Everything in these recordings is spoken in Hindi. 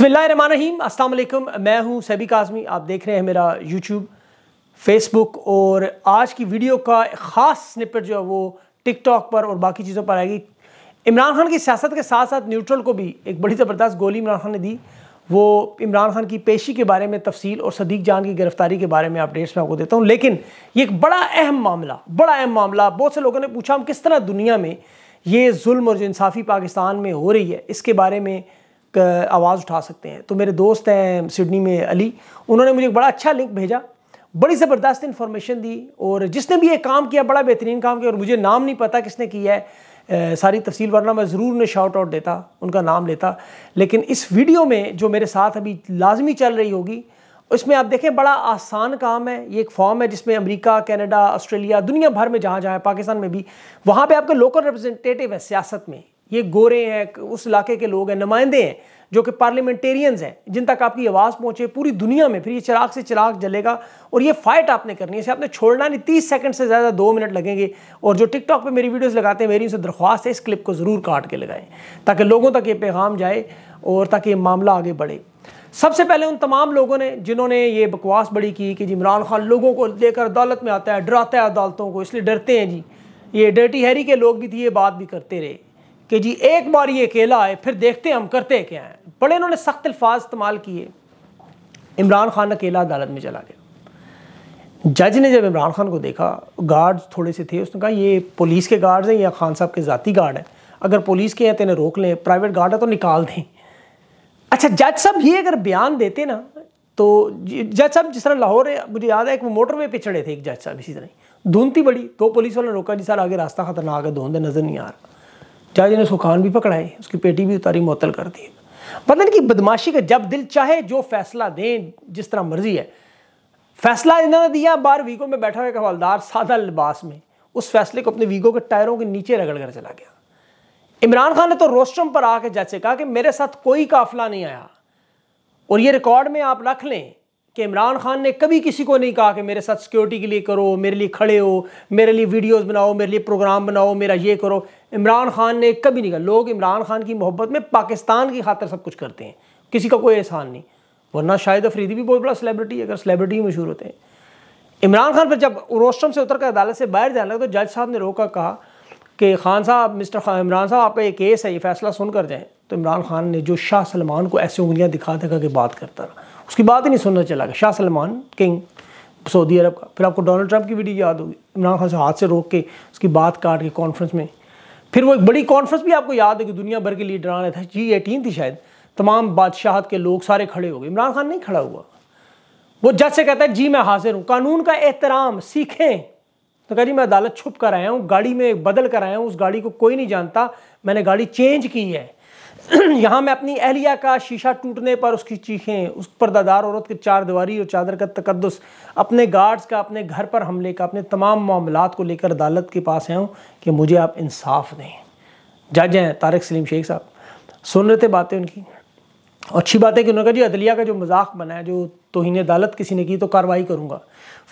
बिस्मिल्लाहिर्रहमानिर्रहीम अस्सलाम वालेकुम मैं हूं सैबी काजमी आप देख रहे हैं मेरा यूट्यूब फेसबुक और आज की वीडियो का ख़ास स्निपेट जो है वो टिकटॉक पर और बाकी चीज़ों पर आएगी इमरान खान की सियासत के साथ साथ न्यूट्रल को भी एक बड़ी ज़बरदस्त गोली इमरान खान ने दी वो इमरान खान की पेशी के बारे में तफसील और सदीक जान की गिरफ्तारी के बारे में अपडेट्स मैं आपको देता हूँ लेकिन ये एक बड़ा अहम मामला बड़ा अहम मामला बहुत से लोगों ने पूछा हम किस तरह दुनिया में ये जुल्म और जो इंसाफ़ी पाकिस्तान में हो रही है इसके बारे में आवाज़ उठा सकते हैं तो मेरे दोस्त हैं सिडनी में अली उन्होंने मुझे एक बड़ा अच्छा लिंक भेजा बड़ी ज़बरदस्त इन्फॉर्मेशन दी और जिसने भी ये काम किया बड़ा बेहतरीन काम किया और मुझे नाम नहीं पता किसने किया है सारी तफसील वरना मैं ज़रूर उन्हें शॉर्ट आउट देता उनका नाम लेता लेकिन इस वीडियो में जो मेरे साथ अभी लाजमी चल रही होगी उसमें आप देखें बड़ा आसान काम है ये एक फॉर्म है जिसमें अमेरिका कनाडा ऑस्ट्रेलिया दुनिया भर में जहाँ जहाँ पाकिस्तान में भी वहाँ पे आपका लोकल रिप्रेजेंटेटिव है सियासत में ये गोरे हैं उस इलाके के लोग हैं नुमाइंदे हैं जो कि पार्लियामेंटेरियंस हैं जिन तक आपकी आवाज़ पहुंचे पूरी दुनिया में फिर ये चिराग से चिराग जलेगा और ये फाइट आपने करनी है इसे आपने छोड़ना नहीं तीस सेकंड से ज़्यादा दो मिनट लगेंगे और जो टिकटॉक पे मेरी वीडियोस लगाते हैं मेरी उनसे दरख्वास्त है इस क्लिप को ज़रूर काट के लगाएं ताकि लोगों तक ये पैगाम जाए और ताकि ये मामला आगे बढ़े सबसे पहले उन तमाम लोगों ने जिन्होंने ये बकवास बड़ी की कि जी इमरान खान लोगों को लेकर अदालत में आता है डराता है अदालतों को इसलिए डरते हैं जी ये डर्टी हैरी के लोग भी थी ये बात भी करते रहे कि जी एक बार ये अकेला आए फिर देखते हैं हम करते हैं क्या हैं बड़े इन्होंने सख्त अल्फाज इस्तेमाल किए इमरान खान अकेला अदालत में चला गया जज ने जब इमरान खान को देखा गार्ड थोड़े से थे उसने कहा ये पुलिस के गार्ड्स हैं या खान साहब के ज़ाती गार्ड हैं अगर पुलिस के हैं तो इन्हें रोक लें प्राइवेट गार्ड है तो निकाल दें अच्छा जज साहब ये अगर बयान देते ना तो जज साहब जिस तरह लाहौर मुझे याद है एक मोटर मोटरवे पे चढ़े थे एक जज साहब इसी तरह धुंधती थी बड़ी दो पुलिस वाले रोका जी सर आगे रास्ता खतरनाक है धुंध नज़र नहीं आ रहा जायज ने उसको कान भी पकड़ाए उसकी पेटी भी उतारी मअतल कर दी नहीं कि बदमाशी का जब दिल चाहे जो फैसला दें जिस तरह मर्जी है फैसला इन्होंने दिया बार वीगो में बैठा हुआ एक हवालदार सादा लिबास में उस फैसले को अपने वीगो के टायरों के नीचे रगड़ कर चला गया इमरान खान ने तो रोस्ट्रम पर आके जैसे कहा कि मेरे साथ कोई काफिला नहीं आया और ये रिकॉर्ड में आप रख लें कि इमरान खान ने कभी किसी को नहीं कहा कि मेरे साथ सिक्योरिटी के लिए करो मेरे लिए खड़े हो मेरे लिए वीडियोस बनाओ मेरे लिए प्रोग्राम बनाओ मेरा ये करो इमरान खान ने कभी नहीं कहा लोग इमरान खान की मोहब्बत में पाकिस्तान की खातर सब कुछ करते हैं किसी का कोई एहसान नहीं वरना शायद अफरीदी भी बहुत बड़ा सेलिब्रिटी है अगर सेलिब्रिटी ही मशहूर होते हैं इमरान खान पर जब रोस्टम से उतर कर अदालत से बाहर जाने लगा तो जज साहब ने रोका कहा कि खान साहब मिस्टर खान इमरान साहब आपका ये केस है ये फैसला सुन कर जाएँ तो इमरान खान ने जो शाह सलमान को ऐसी उंगलियाँ दिखा दिखा कि बात करता रहा उसकी बात ही नहीं सुनना चला गया Shah Salman king Saudi Arab का फिर आपको डोनाल्ड ट्रंप की वीडियो याद होगी इमरान खान से हाथ से रोक के उसकी बात काट के कॉन्फ्रेंस में फिर वो एक बड़ी कॉन्फ्रेंस भी आपको याद है कि दुनिया भर के आ रहे थे जी एटीन थी शायद तमाम बादशाह के लोग सारे खड़े हो गए इमरान खान नहीं खड़ा हुआ वो जज से कहता है जी मैं हाजिर हूँ कानून का एहतराम सीखें तो कह जी मैं अदालत छुप कर आया हूँ गाड़ी में बदल कर आया हूँ उस गाड़ी को कोई नहीं जानता मैंने गाड़ी चेंज की है यहाँ मैं अपनी अहलिया का शीशा टूटने पर उसकी चीखें उस पर दादार औरत के चार दीवारी और चादर का तकदस अपने गार्ड्स का अपने घर पर हमले का अपने तमाम मामला को लेकर अदालत के पास आया हूँ कि मुझे आप इंसाफ दें जज हैं तारक सलीम शेख साहब सुन रहे थे बातें उनकी अच्छी बात है कि उन्होंने कहा जी अदलिया का जो मजाक बना है जो तोहन अदालत किसी ने की तो कार्रवाई करूँगा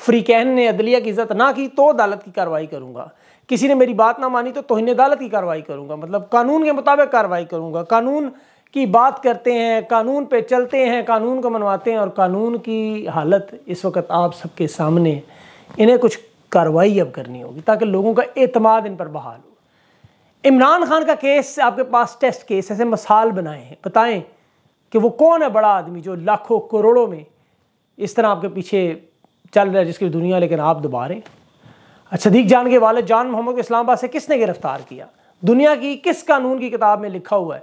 फ्री कहन ने अदलिया की इज्जत ना की तो अदालत की कार्रवाई करूँगा किसी ने मेरी बात ना मानी तो तोहन अदालत की कार्रवाई करूँगा मतलब कानून के मुताबिक कार्रवाई करूँगा कानून की बात करते हैं कानून पे चलते हैं कानून को मनवाते हैं और कानून की हालत इस वक्त आप सबके सामने इन्हें कुछ कार्रवाई अब करनी होगी ताकि लोगों का एतमाद इन पर बहाल हो इमरान खान का केस आपके पास टेस्ट केस ऐसे मसाल बनाए हैं बताएं कि वो कौन है बड़ा आदमी जो लाखों करोड़ों में इस तरह आपके पीछे चल रहा है जिसकी दुनिया लेकिन आप दोबारे अच्छा, सदीक जान के वाले जान मोहम्मद को इस्लामाबाद से किसने गिरफ्तार किया दुनिया की किस कानून की किताब में लिखा हुआ है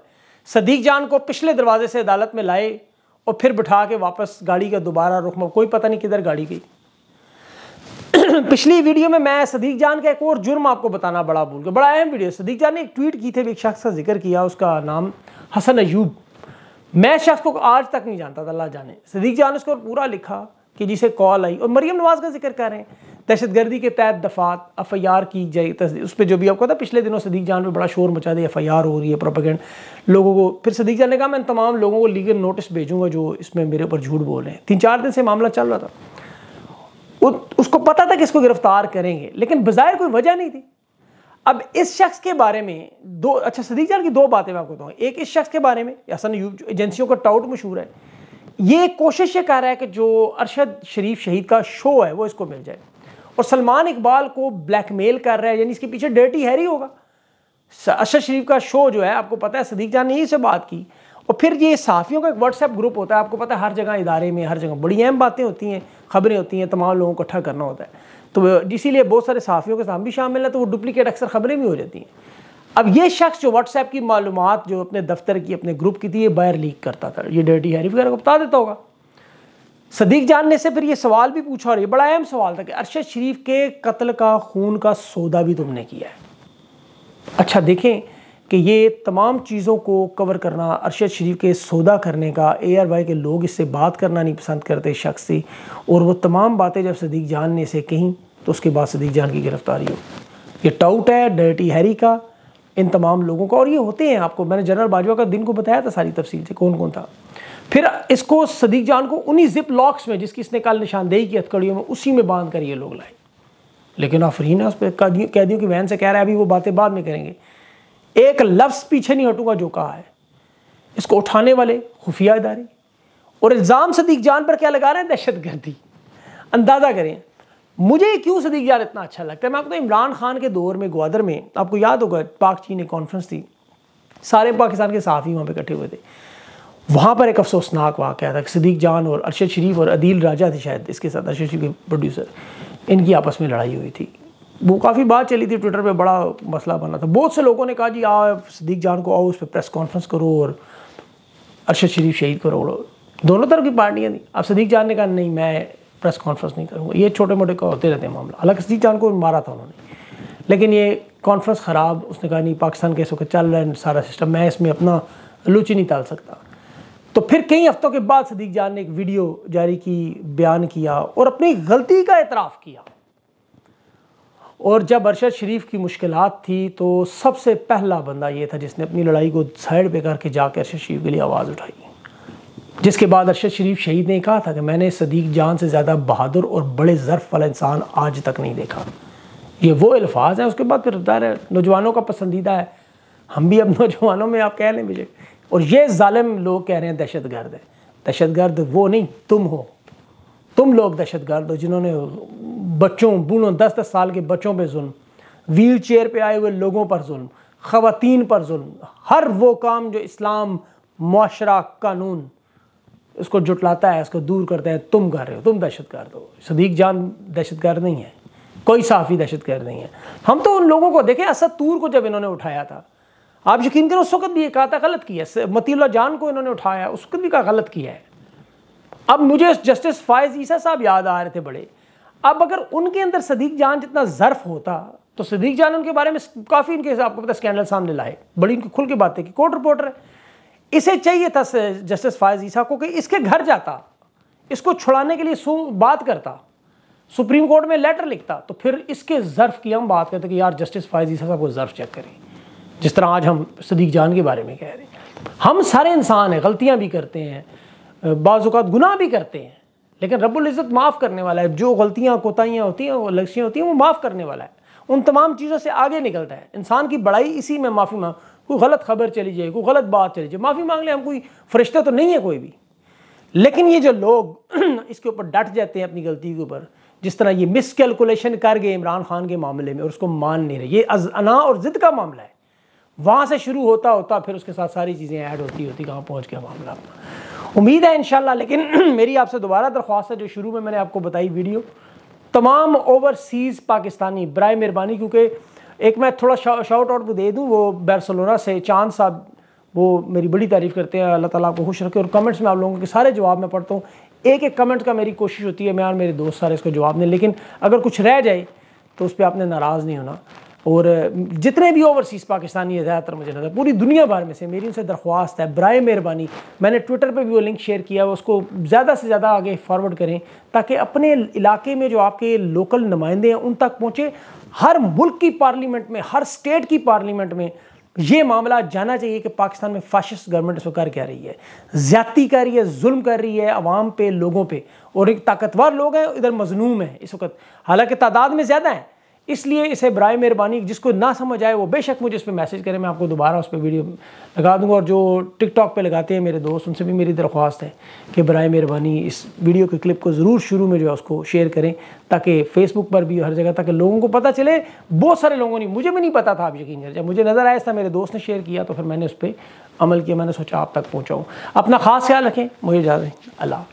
सदीक जान को पिछले दरवाजे से अदालत में लाए और फिर बिठा के वापस गाड़ी का दोबारा रुख कोई पता नहीं किधर गाड़ी गई पिछली वीडियो में मैं सदीक जान का एक और जुर्म आपको बताना बड़ा भूल गया बड़ा अहम वीडियो सदीक जान ने एक ट्वीट की थी एक शख्स का जिक्र किया उसका नाम हसन अयूब मैं शख्स को आज तक नहीं जानता था अल्लाह जाने सदीक जान ने उसको पूरा लिखा कि जिसे कॉल आई और मरियम नवाज का जिक्र कर रहे हैं दहशतगर्दी के तहत दफात एफ आई आर की जाए उस पर जो भी आपको था पिछले दिनों सदीक जान पर बड़ा शोर मचा दिया एफ आई आर हो रही है प्रोपागेंड लोगों को फिर सदीक जान ने कहा मैं तमाम लोगों को लीगल नोटिस भेजूंगा जो इसमें मेरे ऊपर झूठ बोल रहे हैं तीन चार दिन से मामला चल रहा था उसको पता था कि इसको गिरफ्तार करेंगे लेकिन बाज़ाहिर कोई वजह नहीं थी अब इस शख्स के बारे में दो अच्छा सदीक जान की दो बातें मैं आपको बताऊँ एक इस शख्स के बारे में हसन यूब एजेंसियों का टाउट मशहूर है ये कोशिश ये कर रहा है कि जो अरशद शरीफ शहीद का शो है वो इसको मिल जाए और सलमान इकबाल को ब्लैकमेल कर रहा है यानी इसके पीछे डर्टी हैरी होगा अशर शरीफ का शो जो है आपको पता है सदीक जान ने से बात की और फिर ये सहाफ़ियों का एक व्हाट्सएप ग्रुप होता है आपको पता है हर जगह इदारे में हर जगह बड़ी अहम बातें होती हैं खबरें होती हैं तमाम लोगों को इकट्ठा करना होता है तो इसीलिए बहुत सारे सहाफ़ियों के साथ भी शामिल है तो वो डुप्लिकेट अक्सर खबरें भी हो जाती हैं अब ये शख्स जो व्हाट्सएप की मालूम जो अपने दफ्तर की अपने ग्रुप की थी ये बाहर लीक करता था ये डर्टी हैरी वगैरह को बता देता होगा सदीक जान ने से फिर ये सवाल भी पूछा और ये बड़ा अहम सवाल था कि अरशद शरीफ के कत्ल का खून का सौदा भी तुमने किया है अच्छा देखें कि ये तमाम चीज़ों को कवर करना अरशद शरीफ के सौदा करने का ए आर वाई के लोग इससे बात करना नहीं पसंद करते शख्स शख्सी और वह तमाम बातें जब सदीक जान ने इसे कहीं तो उसके बाद सदीक जान की गिरफ्तारी हो ये टाउट है डर्टी हैरी का इन तमाम लोगों का और ये होते हैं आपको मैंने जनरल बाजवा का दिन को बताया था सारी तफसील से कौन कौन था फिर इसको सदीक जान को उन्हीं जिप लॉक्स में जिसकी इसने कल निशानदेही की हथकड़ियों में उसी में बांध कर ये लोग लाए लेकिन आफरीन है उस पर कैदियों की वहन से कह रहा है अभी वो बातें बाद में करेंगे एक लफ्स पीछे नहीं हटूंगा जो कहा है इसको उठाने वाले खुफिया इदारे और इल्ज़ाम सदीक जान पर क्या लगा रहे हैं दहशत गर्दी अंदाज़ा करें मुझे क्यों सदीक जान इतना अच्छा लगता है मैं आपको तो इमरान खान के दौर में ग्वादर में आपको याद होगा पाक चीन एक कॉन्फ्रेंस थी सारे पाकिस्तान के ही वहाँ पर इकट्ठे हुए थे वहाँ पर एक अफसोसनाक वाक़ था कि सदीक जान और अरशद शरीफ और अदील राजा थे शायद इसके साथ अरशद शरीफ के प्रोड्यूसर इनकी आपस में लड़ाई हुई थी वो काफ़ी बात चली थी ट्विटर पे बड़ा मसला बना था बहुत से लोगों ने कहा जी आओ सदीक जान को आओ उस पर प्रेस कॉन्फ्रेंस करो और अरशद शरीफ शहीद को रोड़ो दोनों तरफ की पार्टियाँ थी अब सदीक जान ने कहा नहीं मैं प्रेस कॉन्फ्रेंस नहीं करूँगा ये छोटे मोटे का होते रहते हैं मामला हालांकि सदीक जान को मारा था उन्होंने लेकिन ये कॉन्फ्रेंस ख़राब उसने कहा नहीं पाकिस्तान के इस वक्त चल रहा है सारा सिस्टम मैं इसमें अपना लुच नहीं डाल सकता तो फिर कई हफ्तों के बाद सदीक जान ने एक वीडियो जारी की बयान किया और अपनी गलती का एतराफ़ किया और जब अरशद शरीफ की मुश्किल थी तो सबसे पहला बंदा ये था जिसने अपनी लड़ाई को साइड पे करके जाके अरशद शरीफ के लिए आवाज़ उठाई जिसके बाद अरशद शरीफ शहीद ने कहा था कि मैंने सदीक जान से ज़्यादा बहादुर और बड़े ज़र्फ वाला इंसान आज तक नहीं देखा ये वो अल्फाज है उसके बाद फिर नौजवानों का पसंदीदा है हम भी अब नौजवानों में आप कह लें मुझे और ये ालिम लोग कह रहे हैं दहशत गर्द है दहशत गर्द वो नहीं तुम हो तुम लोग दहशत गर्द हो जिन्होंने बच्चों बूढ़ों दस दस साल के बच्चों पर म व्हील चेयर पर आए हुए लोगों पर म खीन पर म हर वो काम जो इस्लाम माशरा कानून उसको जुटलाता है उसको दूर करता है तुम कर रहे हो तुम दहशत गर्द हो सदीक जान दहशत गर्द नहीं है कोई साफ़ी दहशत गर्द नहीं है हम तो उन लोगों को देखें असद तूर को जब इन्होंने उठाया था आप यकीन करें उस वक्त भी ये कहा था गलत किया है मतीला जान को इन्होंने उठाया उस वक्त भी कहा गलत किया है अब मुझे जस्टिस फायज़ ईसा साहब याद आ रहे थे बड़े अब अगर उनके अंदर सदीक जान जितना ज़र्फ होता तो सदीक जान उनके बारे में काफ़ी इनके आपको पता स्कैंडल सामने लाए बड़ी इनकी खुल के बातें कि कोर्ट रिपोर्टर है इसे चाहिए था जस्टिस फायज़ ईसा को कि इसके घर जाता इसको छुड़ाने के लिए बात करता सुप्रीम कोर्ट में लेटर लिखता तो फिर इसके ज़र्फ की हम बात करते कि यार जस्टिस फायज़ ईसा साहब को ज़र्फ चेक करें जिस तरह आज हम सदीक जान के बारे में कह रहे हैं हम सारे इंसान हैं गलतियाँ भी करते हैं बाज़ात गुनाह भी करते हैं लेकिन रबुल्जत माफ़ करने वाला है जो गलतियाँ कोताहियाँ होती हैं वो लक्ष्यियाँ होती हैं वो माफ़ करने वाला है उन तमाम चीज़ों से आगे निकलता है इंसान की बड़ाई इसी में माफ़ी मांग कोई गलत खबर चली जाए कोई गलत बात चली जाए माफ़ी मांग ले हम कोई फरिश्ता तो नहीं है कोई भी लेकिन ये जो लोग इसके ऊपर डट जाते हैं अपनी गलती के ऊपर जिस तरह ये मिसकैलकुलेशन कर गए इमरान खान के मामले में और उसको मान नहीं रहे ये अना और ज़िद का मामला है वहाँ से शुरू होता होता फिर उसके साथ सारी चीज़ें ऐड होती होती कहाँ पहुँच गया मामला अपना उम्मीद है इन लेकिन मेरी आपसे दोबारा दरख्वास्त है जो शुरू में मैंने आपको बताई वीडियो तमाम ओवरसीज़ पाकिस्तानी बर मेहरबानी क्योंकि एक मैं थोड़ा शॉर्ट आउट दे दूँ वो बैरसलोना से चांद साहब वो मेरी बड़ी तारीफ़ करते हैं अल्लाह ताला आपको खुश रखे और कमेंट्स में आप लोगों के सारे जवाब मैं पढ़ता हूँ एक एक कमेंट का मेरी कोशिश होती है मैं और मेरे दोस्त सारे इसको जवाब दें लेकिन अगर कुछ रह जाए तो उस पर आपने नाराज़ नहीं होना और जितने भी ओवरसीज़ पाकिस्तानी है ज़्यादातर मुझे नजर पूरी दुनिया भर में से मेरी उनसे दरख्वास्त है ब्राय मेहरबानी मैंने ट्विटर पर भी वो लिंक शेयर किया उसको ज़्यादा से ज़्यादा आगे फॉरवर्ड करें ताकि अपने इलाके में जो आपके लोकल नुमाइंदे हैं उन तक पहुँचे हर मुल्क की पार्लियामेंट में हर स्टेट की पार्लियामेंट में ये मामला जाना चाहिए कि पाकिस्तान में फाशिस गवर्नमेंट इसको कर क्या रही है ज्यादती कर रही है जुल्म कर रही है आवाम पे लोगों पे और एक ताकतवर लोग हैं इधर मजनूम है इस वक्त हालांकि तादाद में ज़्यादा है इसलिए इसे बर मेहरबानी जिसको ना समझ आए वो बेशक मुझे इस पर मैसेज करें मैं आपको दोबारा उस पर वीडियो लगा दूंगा और जो टिकटॉक पे लगाते हैं मेरे दोस्त उनसे भी मेरी दरख्वास्त है कि बर मेहरबानी इस वीडियो के क्लिप को ज़रूर शुरू में जो है उसको शेयर करें ताकि फेसबुक पर भी हर जगह ताकि लोगों को पता चले बहुत सारे लोगों ने मुझे भी नहीं पता था आप यकीन कर जब मुझे नज़र आया था मेरे दोस्त ने शेयर किया तो फिर मैंने उस पर अमल किया मैंने सोचा आप तक पहुँचाऊँ अपना ख़ास ख्याल रखें मुझे इजाज़त अल्लाह